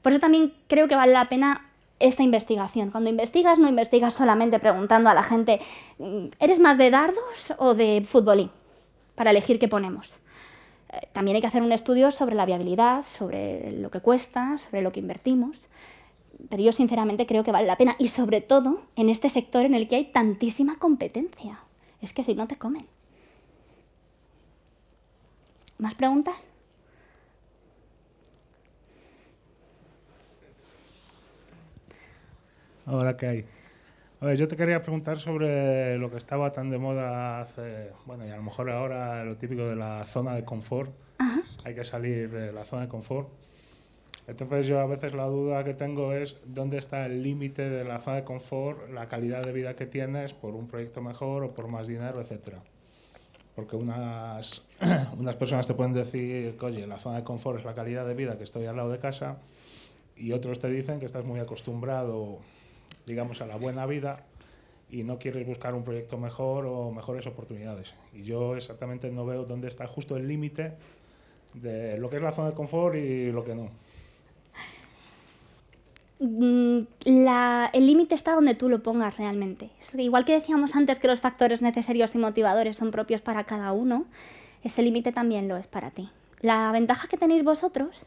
Por eso también creo que vale la pena esta investigación. Cuando investigas, no investigas solamente preguntando a la gente, mm, ¿eres más de dardos o de futbolín? Para elegir qué ponemos. Eh, también hay que hacer un estudio sobre la viabilidad, sobre lo que cuesta, sobre lo que invertimos. Pero yo sinceramente creo que vale la pena y sobre todo en este sector en el que hay tantísima competencia. Es que si no te comen. ¿Más preguntas? ahora que hay. A ver, yo te quería preguntar sobre lo que estaba tan de moda hace, bueno, y a lo mejor ahora lo típico de la zona de confort. Ajá. Hay que salir de la zona de confort. Entonces yo a veces la duda que tengo es dónde está el límite de la zona de confort, la calidad de vida que tienes por un proyecto mejor o por más dinero, etcétera. Porque unas, unas personas te pueden decir, oye, la zona de confort es la calidad de vida que estoy al lado de casa, y otros te dicen que estás muy acostumbrado digamos, a la buena vida y no quieres buscar un proyecto mejor o mejores oportunidades. Y yo exactamente no veo dónde está justo el límite de lo que es la zona de confort y lo que no. Mm, el límite está donde tú lo pongas realmente. Igual que decíamos antes que los factores necesarios y motivadores son propios para cada uno, ese límite también lo es para ti. La ventaja que tenéis vosotros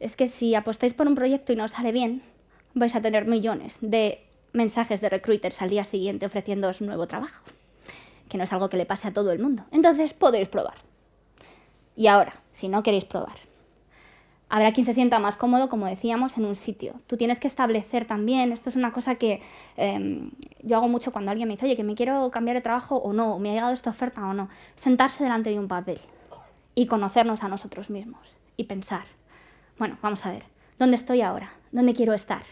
es que si apostáis por un proyecto y no sale bien, vais a tener millones de mensajes de recruiters al día siguiente ofreciéndoos nuevo trabajo, que no es algo que le pase a todo el mundo. Entonces podéis probar. Y ahora, si no queréis probar, habrá quien se sienta más cómodo, como decíamos, en un sitio. Tú tienes que establecer también, esto es una cosa que em, yo hago mucho cuando alguien me dice, oye, que me quiero cambiar de trabajo o no, o me ha llegado esta oferta o no, sentarse delante de un papel y conocernos a nosotros mismos y pensar, bueno, vamos a ver, ¿dónde estoy ahora? ¿Dónde quiero estar?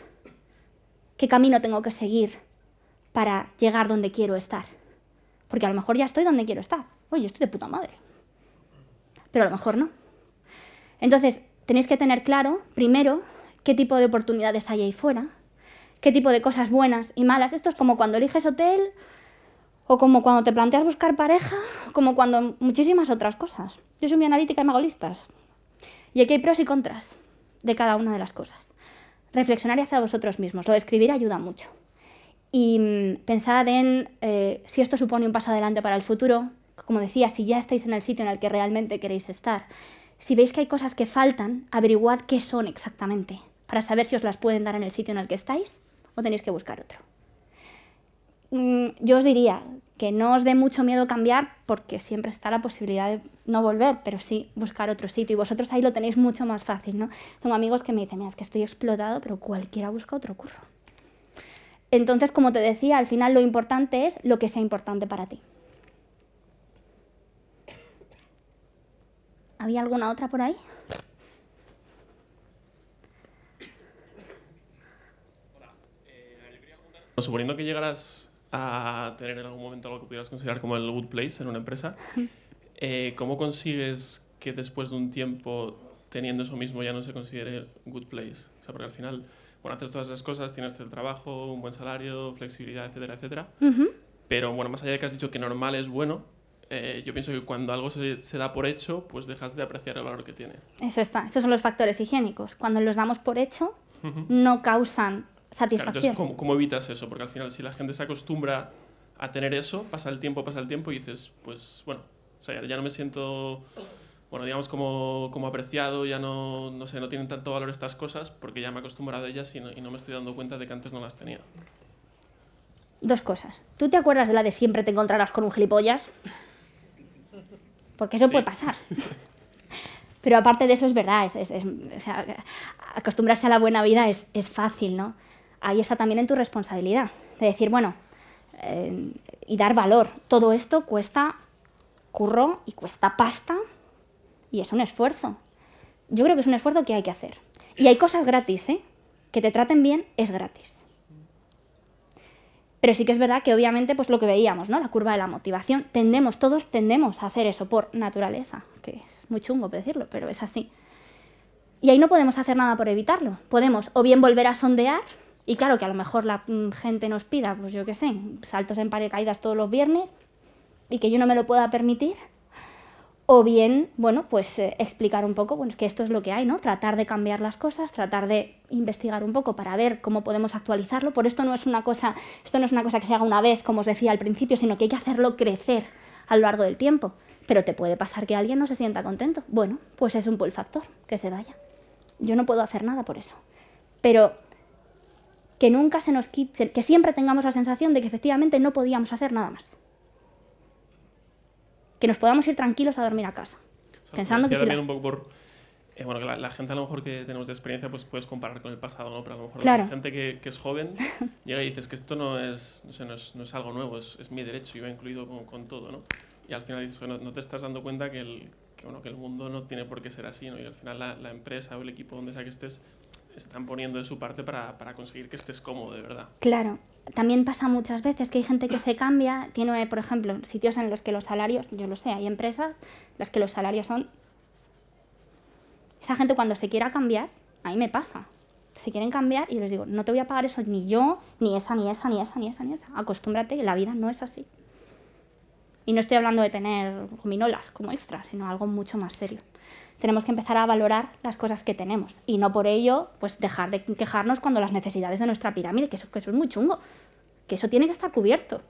qué camino tengo que seguir para llegar donde quiero estar. Porque a lo mejor ya estoy donde quiero estar. Oye, estoy de puta madre. Pero a lo mejor no. Entonces, tenéis que tener claro, primero, qué tipo de oportunidades hay ahí fuera, qué tipo de cosas buenas y malas. Esto es como cuando eliges hotel o como cuando te planteas buscar pareja, como cuando muchísimas otras cosas. Yo soy muy analítica y me hago Y aquí hay pros y contras de cada una de las cosas reflexionar hacia vosotros mismos. Lo de escribir ayuda mucho. Y mm, pensad en eh, si esto supone un paso adelante para el futuro, como decía, si ya estáis en el sitio en el que realmente queréis estar. Si veis que hay cosas que faltan, averiguad qué son exactamente, para saber si os las pueden dar en el sitio en el que estáis o tenéis que buscar otro. Mm, yo os diría que no os dé mucho miedo cambiar porque siempre está la posibilidad de no volver, pero sí buscar otro sitio. Y vosotros ahí lo tenéis mucho más fácil, ¿no? Tengo amigos que me dicen, mira, es que estoy explotado, pero cualquiera busca otro curro. Entonces, como te decía, al final lo importante es lo que sea importante para ti. ¿Había alguna otra por ahí? Hola. Eh, suponiendo que llegaras a tener en algún momento algo que pudieras considerar como el good place en una empresa, Eh, ¿Cómo consigues que después de un tiempo teniendo eso mismo ya no se considere good place? O sea, porque al final, bueno, haces todas esas cosas, tienes el trabajo, un buen salario, flexibilidad, etcétera, etcétera. Pero bueno, más allá de que has dicho que normal es bueno, eh, yo pienso que cuando algo se, da por hecho, pues dejas de apreciar el valor que tiene. Eso está, esos son los factores higiénicos. Cuando los damos por hecho, no causan satisfacción. entonces, ¿cómo, evitas eso? Porque al final, si la gente se acostumbra a tener eso, pasa el tiempo, pasa el tiempo y dices, pues bueno, o sea, ya no me siento, bueno, digamos, como, como apreciado, ya no, no sé, no tienen tanto valor estas cosas porque ya me he acostumbrado a ellas y no, y no me estoy dando cuenta de que antes no las tenía. Dos cosas. ¿Tú te acuerdas de la de siempre te encontrarás con un gilipollas? Porque eso puede pasar. Pero aparte de eso es verdad, es, es, o sea, acostumbrarse a la buena vida es, fácil, ¿no? Ahí está también en tu responsabilidad, de decir, bueno, eh, y dar valor. Todo esto cuesta curro y cuesta pasta y es un esfuerzo. Yo creo que es un esfuerzo que hay que hacer. Y hay cosas gratis, ¿eh? Que te traten bien es gratis. Pero sí que es verdad que obviamente, pues lo que veíamos, ¿no? La curva de la motivación, tendemos, todos tendemos a hacer eso por naturaleza, que es muy chungo decirlo, pero es así. Y ahí no podemos hacer nada por evitarlo. Podemos o bien volver a sondear, y claro que a lo mejor la mm, gente nos pida, pues yo qué sé, saltos en paracaídas todos los viernes, y que yo no me lo pueda permitir, o bien, bueno, pues eh, explicar un poco, bueno, que esto es lo que hay, ¿no? Tratar de cambiar las cosas, tratar de investigar un poco para ver cómo podemos actualizarlo, por esto no es una cosa, esto no es una cosa que se haga una vez, como os decía al principio, sino que hay que hacerlo crecer a lo largo del tiempo. Pero te puede pasar que alguien no se sienta contento. Bueno, pues es un pull factor, que se vaya. Yo no puedo hacer nada por eso. Pero que nunca se nos quite, que siempre tengamos la sensación de que efectivamente no podíamos hacer nada más que nos podamos ir tranquilos a dormir a casa. pensando que... Si un poco por, eh, bueno, que la, gente a lo mejor que tenemos de experiencia, pues puedes comparar con el pasado, ¿no? Pero a lo mejor la gente que, es joven llega y dices que esto no es, no, sé, no, es, algo nuevo, es, es mi derecho, y va incluido con, todo, ¿no? Y al final dices que no, te estás dando cuenta que el, que, bueno, que el mundo no tiene por qué ser así, ¿no? Y al final la empresa o el equipo donde sea que estés están poniendo de su parte para, conseguir que estés cómodo, de verdad. Claro. También pasa muchas veces que hay gente que se cambia, tiene, por ejemplo, sitios en los que los salarios, yo lo sé, hay empresas en las que los salarios son... Esa gente cuando se quiera cambiar, a mí me pasa, se quieren cambiar y les digo, no te voy a pagar eso ni yo, ni esa, ni esa, ni esa, ni esa, ni esa. Acostúmbrate, la vida no es así. Y no estoy hablando de tener gominolas como extra, sino algo mucho más serio tenemos que empezar a valorar las cosas que tenemos y no por ello pues dejar de quejarnos cuando las necesidades de nuestra pirámide, que eso, que eso es muy chungo, que eso tiene que estar cubierto.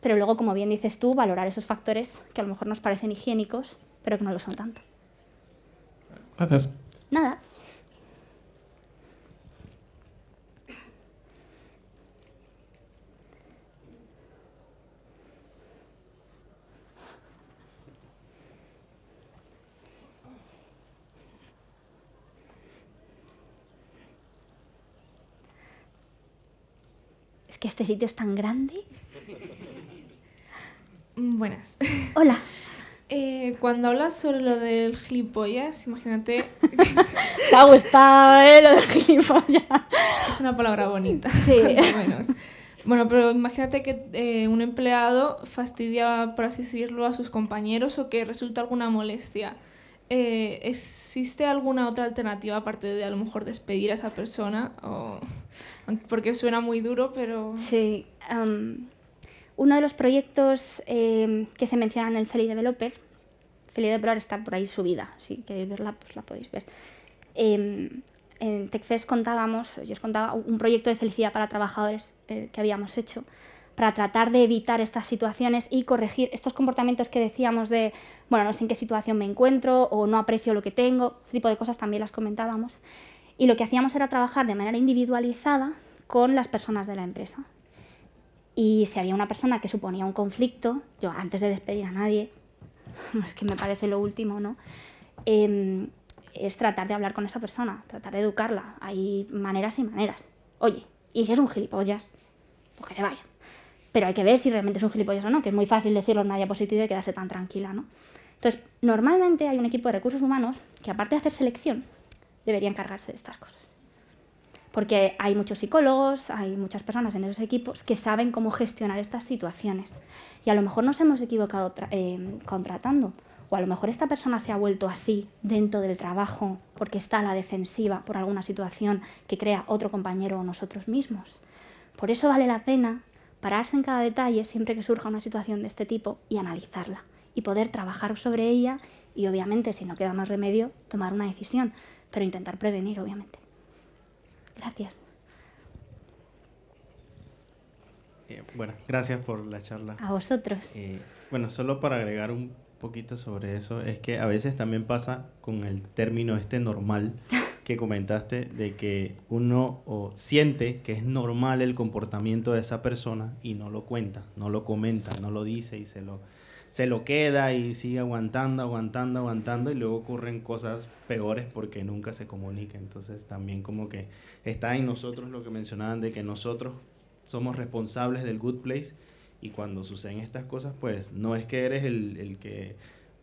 Pero luego, como bien dices tú, valorar esos factores que a lo mejor nos parecen higiénicos, pero que no lo son tanto. Gracias. Nada. este sitio es tan grande? Mm, buenas. Hola. Eh, cuando hablas sobre lo del gilipollas, imagínate. Te ha ¿eh? Lo del gilipollas. Es una palabra bonita. Sí. Bueno, pero imagínate que eh, un empleado fastidia, por así decirlo, a sus compañeros o que resulta alguna molestia. Eh, ¿existe alguna otra alternativa aparte de a lo mejor despedir a esa persona? O, porque suena muy duro, pero... Sí. uno de los proyectos em, que se menciona en el Feli Developer, Feli Developer está por ahí subida, si queréis verla, pues la podéis ver. Em, en TechFest contábamos, yo os contaba un proyecto de felicidad para trabajadores eh, que habíamos hecho para tratar de evitar estas situaciones y corregir estos comportamientos que decíamos de, bueno, no sé en qué situación me encuentro o no aprecio lo que tengo, ese tipo de cosas también las comentábamos. Y lo que hacíamos era trabajar de manera individualizada con las personas de la empresa. Y si había una persona que suponía un conflicto, yo antes de despedir a nadie, es que me parece lo último, ¿no? Em, es tratar de hablar con esa persona, tratar de educarla. Hay maneras y maneras. Oye, y si es un gilipollas, pues que se vaya pero hay que ver si realmente es un gilipollas o no, que es muy fácil decirlo en una diapositiva y quedarse tan tranquila, ¿no? Entonces, normalmente hay un equipo de recursos humanos que aparte de hacer selección, debería encargarse de estas cosas. Porque hay muchos psicólogos, hay muchas personas en esos equipos que saben cómo gestionar estas situaciones. Y a lo mejor nos hemos equivocado eh, contratando, o a lo mejor esta persona se ha vuelto así dentro del trabajo porque está a la defensiva por alguna situación que crea otro compañero o nosotros mismos. Por eso vale la pena pararse en cada detalle siempre que surja una situación de este tipo y analizarla y poder trabajar sobre ella y obviamente si no queda más remedio tomar una decisión, pero intentar prevenir obviamente. Gracias. Eh, bueno, gracias por la charla. A vosotros. Eh, bueno, solo para agregar un poquito sobre eso, es que a veces también pasa con el término este normal que comentaste de que uno siente que es normal el comportamiento de esa persona y no lo cuenta, no lo comenta, no lo dice y se lo, se lo queda y sigue aguantando, aguantando, aguantando y luego ocurren cosas peores porque nunca se comunica. Entonces también como que está en nosotros lo que mencionaban de que nosotros somos responsables del good place y cuando suceden estas cosas pues no es que eres el que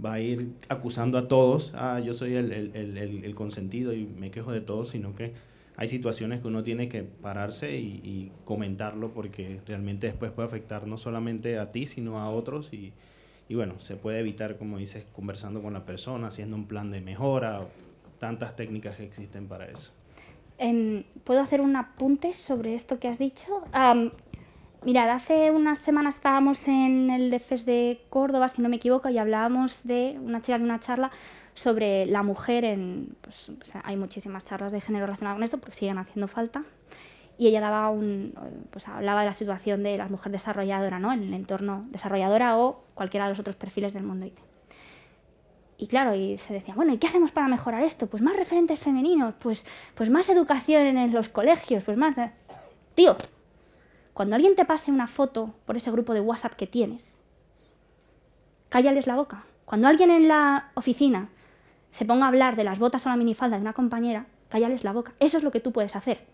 va a ir acusando a todos, ah, yo soy el, el, el, el consentido y me quejo de todo, sino que hay situaciones que uno tiene que pararse y, y, comentarlo porque realmente después puede afectar no solamente a ti, sino a otros y, y, bueno, se puede evitar, como dices, conversando con la persona, haciendo un plan de mejora, tantas técnicas que existen para eso. ¿Puedo hacer un apunte sobre esto que has dicho? Mirad, hace unas semanas estábamos en el DEFES de Córdoba, si no me equivoco, y hablábamos de una chica de una charla sobre la mujer en... Pues, hay muchísimas charlas de género relacionadas con esto porque siguen haciendo falta. Y ella daba un, pues, hablaba de la situación de la mujer desarrolladora, ¿no? En el entorno desarrolladora o cualquiera de los otros perfiles del mundo Y claro, y se decía, bueno, ¿y qué hacemos para mejorar esto? Pues más referentes femeninos, pues, pues más educación en los colegios, pues más... Tío, cuando alguien te pase una foto por ese grupo de WhatsApp que tienes, cállales la boca. Cuando alguien en la oficina se ponga a hablar de las botas o la minifalda de una compañera, cállales la boca. Eso es lo que tú puedes hacer.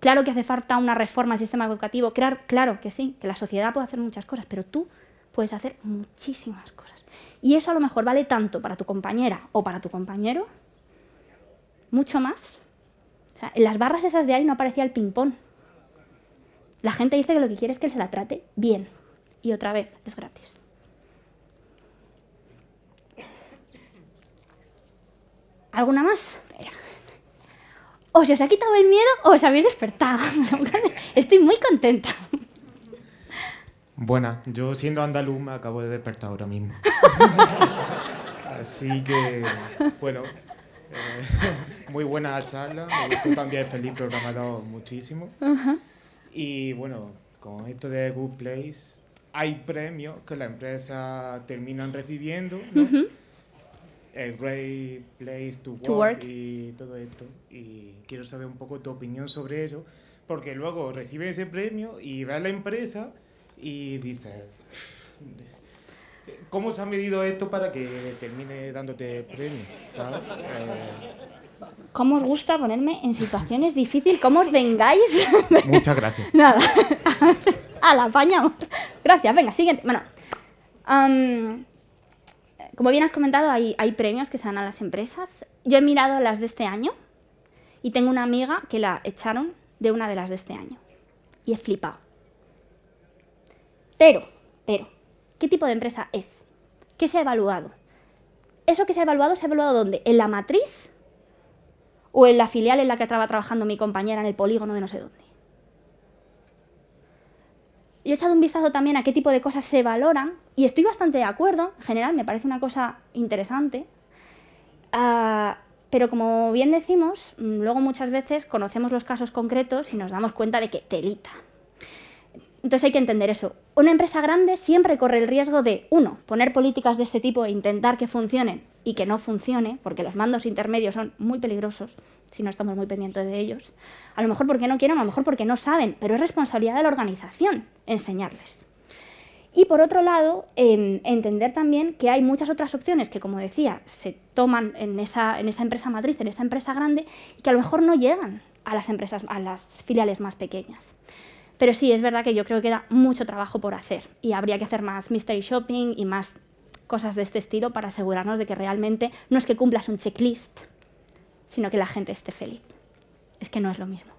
Claro que hace falta una reforma al sistema educativo, claro, claro que sí, que la sociedad puede hacer muchas cosas, pero tú puedes hacer muchísimas cosas. Y eso a lo mejor vale tanto para tu compañera o para tu compañero, mucho más. en las barras esas de ahí no aparecía el ping-pong, la gente dice que lo que quiere es que se la trate bien. Y otra vez, es gratis. ¿Alguna más? O se os ha quitado el miedo o os habéis despertado. Estoy muy contenta. Buena, yo siendo andaluz me acabo de despertar ahora mismo. Así que, bueno, eh, muy buena charla. Me también feliz programador muchísimo. Y bueno, con esto de Good Place, hay premios que la empresa terminan recibiendo, ¿no? great place to work, y todo esto. Y quiero saber un poco tu opinión sobre eso, porque luego recibes ese premio y va a la empresa y dices, ¿cómo se ha medido esto para que termine dándote premio? Eh, ¿Cómo os gusta ponerme en situaciones difíciles? ¿Cómo os vengáis? Muchas gracias. Nada. A la paña. Gracias. Venga, siguiente. Bueno. como bien has comentado, hay, hay premios que se dan a las empresas. Yo he mirado las de este año y tengo una amiga que la echaron de una de las de este año. Y he flipado. Pero, pero, ¿qué tipo de empresa es? ¿Qué se ha evaluado? ¿Eso que se ha evaluado se ha evaluado dónde? ¿En la matriz? o en la filial en la que estaba trabajando mi compañera en el polígono de no sé dónde. Yo he echado un vistazo también a qué tipo de cosas se valoran y estoy bastante de acuerdo, en general me parece una cosa interesante, ah, pero como bien decimos, mm, luego muchas veces conocemos los casos concretos y nos damos cuenta de que telita, entonces hay que entender eso. Una empresa grande siempre corre el riesgo de, uno, poner políticas de este tipo e intentar que funcionen y que no funcione, porque los mandos intermedios son muy peligrosos si no estamos muy pendientes de ellos. A lo mejor porque no quieren, a lo mejor porque no saben, pero es responsabilidad de la organización enseñarles. Y por otro lado, em, entender también que hay muchas otras opciones que, como decía, se toman en esa, empresa matriz, en esa empresa grande, y que a lo mejor no llegan a las, empresas, a las filiales más pequeñas. Pero sí, es verdad que yo creo que queda mucho trabajo por hacer y habría que hacer más mystery shopping y más cosas de este estilo para asegurarnos de que realmente no es que cumplas un checklist, sino que la gente esté feliz. Es que no es lo mismo.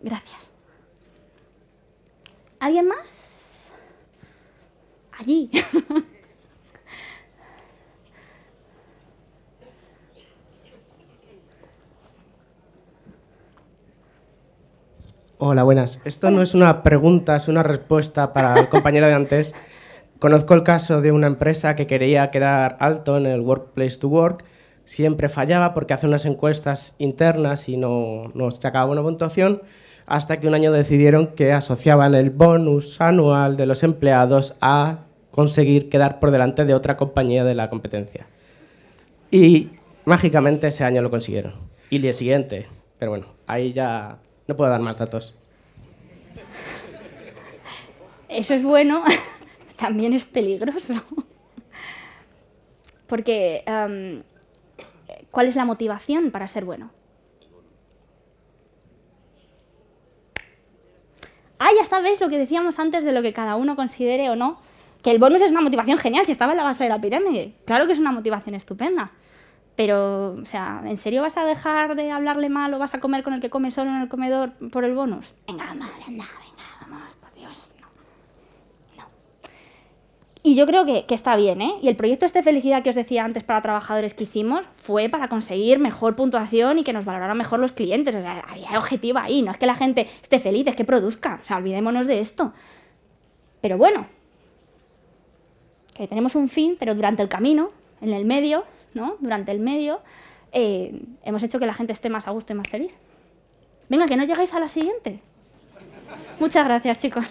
Gracias. ¿Alguien más? Allí. Hola, buenas. Esto no es una pregunta, es una respuesta para el compañero de antes. Conozco el caso de una empresa que quería quedar alto en el Workplace to Work. Siempre fallaba porque hace unas encuestas internas y no, no sacaba una puntuación, hasta que un año decidieron que asociaban el bonus anual de los empleados a conseguir quedar por delante de otra compañía de la competencia. Y mágicamente ese año lo consiguieron. Y el día siguiente. Pero bueno, ahí ya no puedo dar más datos. Eso es bueno, también es peligroso. Porque, ¿cuál es la motivación para ser bueno? Ah, ya sabéis lo que decíamos antes de lo que cada uno considere o no? Que el bonus es una motivación genial si estaba en la base de la pirámide. Claro que es una motivación estupenda. Pero, o sea, ¿en serio vas a dejar de hablarle mal o vas a comer con el que come solo en el comedor por el bonus? Venga, anda, venga, vamos, por Dios, no. no. Y yo creo que, que, está bien, ¿eh? Y el proyecto este felicidad que os decía antes para trabajadores que hicimos fue para conseguir mejor puntuación y que nos valoraran mejor los clientes. O sea, había objetivo ahí, no es que la gente esté feliz, es que produzca. O sea, olvidémonos de esto. Pero bueno, que tenemos un fin, pero durante el camino, en el medio, durante el medio, eh, hemos hecho que la gente esté más a gusto y más feliz. Venga, que no llegáis a la siguiente. Muchas gracias, chicos.